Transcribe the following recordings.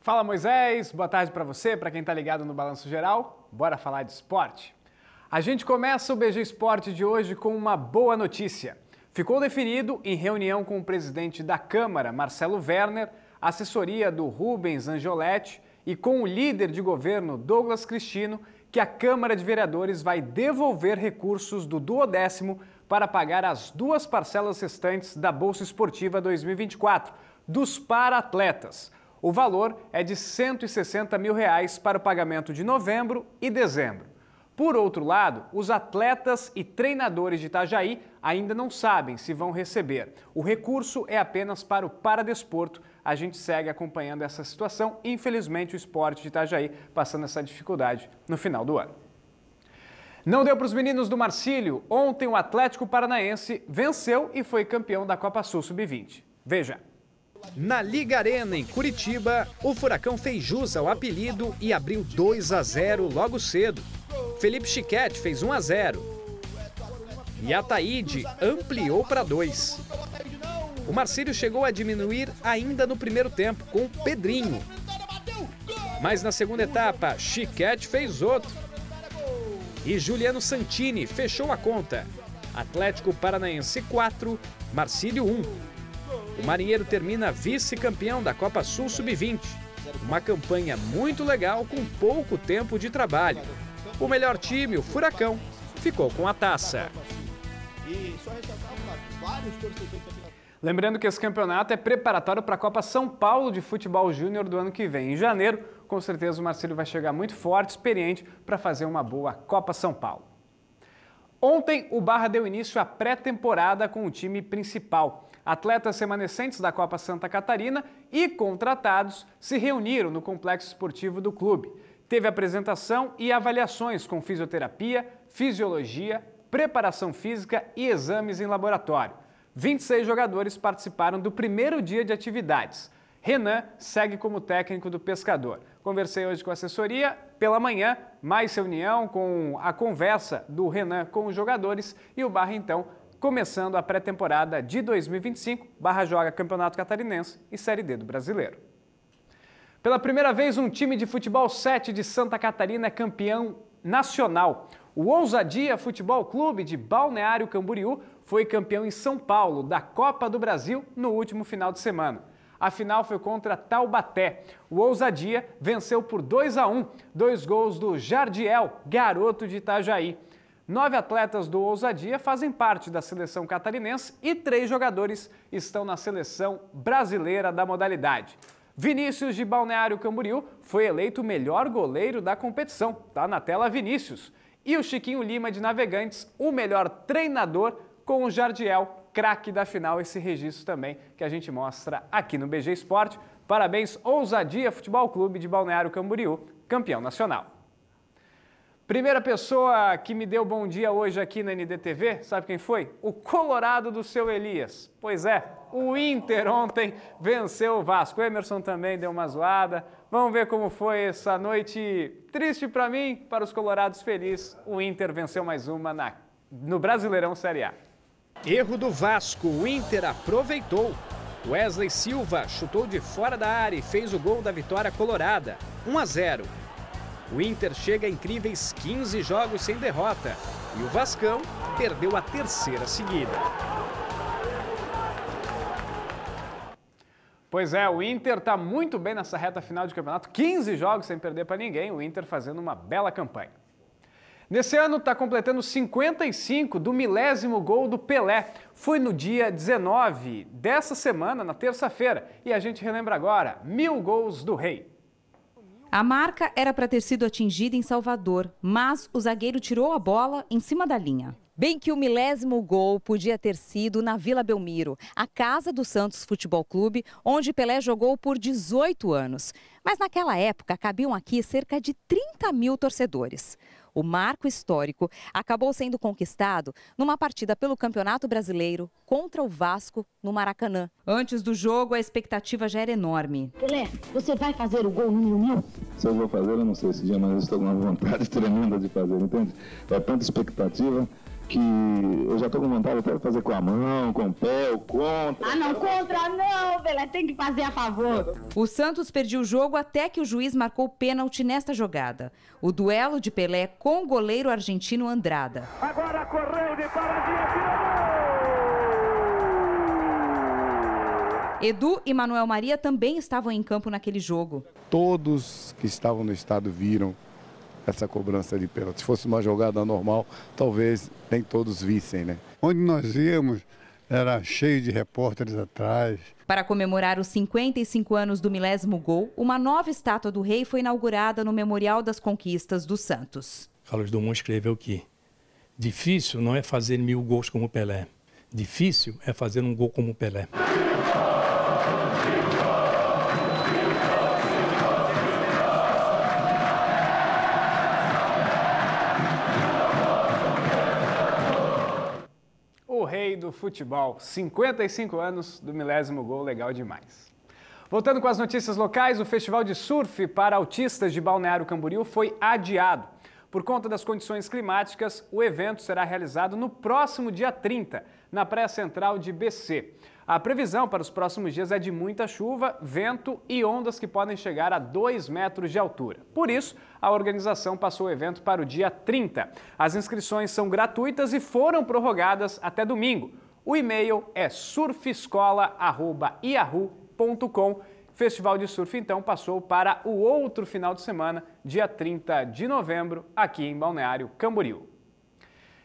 Fala Moisés, boa tarde para você, para quem está ligado no Balanço Geral. Bora falar de esporte? A gente começa o BG Esporte de hoje com uma boa notícia. Ficou definido, em reunião com o presidente da Câmara, Marcelo Werner, assessoria do Rubens Angioletti e com o líder de governo, Douglas Cristino, que a Câmara de Vereadores vai devolver recursos do duodécimo para pagar as duas parcelas restantes da Bolsa Esportiva 2024 dos para-atletas. O valor é de R$ 160 mil reais para o pagamento de novembro e dezembro. Por outro lado, os atletas e treinadores de Itajaí ainda não sabem se vão receber. O recurso é apenas para o paradesporto. A gente segue acompanhando essa situação. Infelizmente, o esporte de Itajaí passando essa dificuldade no final do ano. Não deu para os meninos do Marcílio. Ontem, o Atlético Paranaense venceu e foi campeão da Copa Sul Sub-20. Veja. Na Liga Arena, em Curitiba, o Furacão fez jus ao apelido e abriu 2 a 0 logo cedo. Felipe Chiquete fez 1 a 0. E a ampliou para 2. O Marcílio chegou a diminuir ainda no primeiro tempo, com o Pedrinho. Mas na segunda etapa, Chiquete fez outro. E Juliano Santini fechou a conta. Atlético Paranaense 4, Marcílio 1 o Marinheiro termina vice-campeão da Copa Sul Sub-20. Uma campanha muito legal com pouco tempo de trabalho. O melhor time, o Furacão, ficou com a taça. Lembrando que esse campeonato é preparatório para a Copa São Paulo de Futebol Júnior do ano que vem. Em janeiro, com certeza o Marcelo vai chegar muito forte, experiente, para fazer uma boa Copa São Paulo. Ontem, o Barra deu início à pré-temporada com o time principal. Atletas remanescentes da Copa Santa Catarina e contratados se reuniram no complexo esportivo do clube. Teve apresentação e avaliações com fisioterapia, fisiologia, preparação física e exames em laboratório. 26 jogadores participaram do primeiro dia de atividades. Renan segue como técnico do pescador. Conversei hoje com a assessoria, pela manhã, mais reunião com a conversa do Renan com os jogadores e o Barra então começando a pré-temporada de 2025, Barra joga Campeonato Catarinense e Série D do Brasileiro. Pela primeira vez, um time de futebol 7 de Santa Catarina é campeão nacional. O Ousadia Futebol Clube de Balneário Camboriú foi campeão em São Paulo da Copa do Brasil no último final de semana. A final foi contra Taubaté. O Ousadia venceu por 2 a 1, dois gols do Jardiel, garoto de Itajaí. Nove atletas do Ousadia fazem parte da seleção catarinense e três jogadores estão na seleção brasileira da modalidade. Vinícius de Balneário Camboriú foi eleito o melhor goleiro da competição. Tá na tela Vinícius. E o Chiquinho Lima de Navegantes, o melhor treinador com o Jardiel, craque da final. Esse registro também que a gente mostra aqui no BG Esporte. Parabéns, Ousadia Futebol Clube de Balneário Camboriú, campeão nacional. Primeira pessoa que me deu bom dia hoje aqui na NDTV, sabe quem foi? O Colorado do seu Elias. Pois é, o Inter ontem venceu o Vasco. O Emerson também deu uma zoada. Vamos ver como foi essa noite triste para mim, para os colorados feliz. O Inter venceu mais uma na, no Brasileirão Série A. Erro do Vasco, o Inter aproveitou. Wesley Silva chutou de fora da área e fez o gol da vitória colorada, 1 a 0. O Inter chega a incríveis 15 jogos sem derrota e o Vascão perdeu a terceira seguida. Pois é, o Inter está muito bem nessa reta final de campeonato, 15 jogos sem perder para ninguém, o Inter fazendo uma bela campanha. Nesse ano está completando 55 do milésimo gol do Pelé. Foi no dia 19 dessa semana, na terça-feira, e a gente relembra agora: mil gols do Rei. A marca era para ter sido atingida em Salvador, mas o zagueiro tirou a bola em cima da linha. Bem que o milésimo gol podia ter sido na Vila Belmiro, a casa do Santos Futebol Clube, onde Pelé jogou por 18 anos. Mas naquela época cabiam aqui cerca de 30 mil torcedores o marco histórico, acabou sendo conquistado numa partida pelo Campeonato Brasileiro contra o Vasco no Maracanã. Antes do jogo, a expectativa já era enorme. Pelé, você vai fazer o gol número mil? Se eu vou fazer, eu não sei esse dia, mas eu estou com uma vontade tremenda de fazer, entende? É tanta expectativa que eu já tô com vontade até de fazer com a mão, com o pé, o contra. Ah, não, contra não, Pelé, tem que fazer a favor. O Santos perdeu o jogo até que o juiz marcou pênalti nesta jogada. O duelo de Pelé com o goleiro argentino Andrada. Agora correu de paradinha, tirou! Edu e Manuel Maria também estavam em campo naquele jogo. Todos que estavam no estado viram essa cobrança de pênalti. Se fosse uma jogada normal, talvez nem todos vissem, né? Onde nós íamos era cheio de repórteres atrás. Para comemorar os 55 anos do milésimo gol, uma nova estátua do rei foi inaugurada no Memorial das Conquistas dos Santos. Carlos Dumont escreveu que difícil não é fazer mil gols como Pelé, difícil é fazer um gol como Pelé. futebol. 55 anos do milésimo gol, legal demais. Voltando com as notícias locais, o Festival de Surf para Autistas de Balneário Camboriú foi adiado. Por conta das condições climáticas, o evento será realizado no próximo dia 30, na Praia Central de BC. A previsão para os próximos dias é de muita chuva, vento e ondas que podem chegar a 2 metros de altura. Por isso, a organização passou o evento para o dia 30. As inscrições são gratuitas e foram prorrogadas até domingo o e-mail é surfescola.yahoo.com. Festival de Surf, então, passou para o outro final de semana, dia 30 de novembro, aqui em Balneário Camboriú.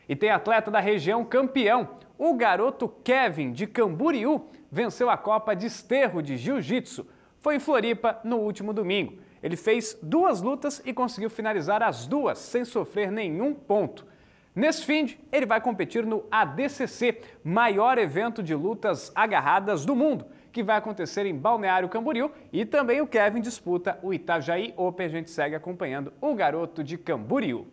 E tem atleta da região campeão. O garoto Kevin, de Camboriú, venceu a Copa de Esterro de Jiu-Jitsu. Foi em Floripa no último domingo. Ele fez duas lutas e conseguiu finalizar as duas sem sofrer nenhum ponto. Nesse fim, ele vai competir no ADCC, maior evento de lutas agarradas do mundo, que vai acontecer em Balneário Camboriú e também o Kevin disputa o Itajaí Open. A gente segue acompanhando o garoto de Camboriú.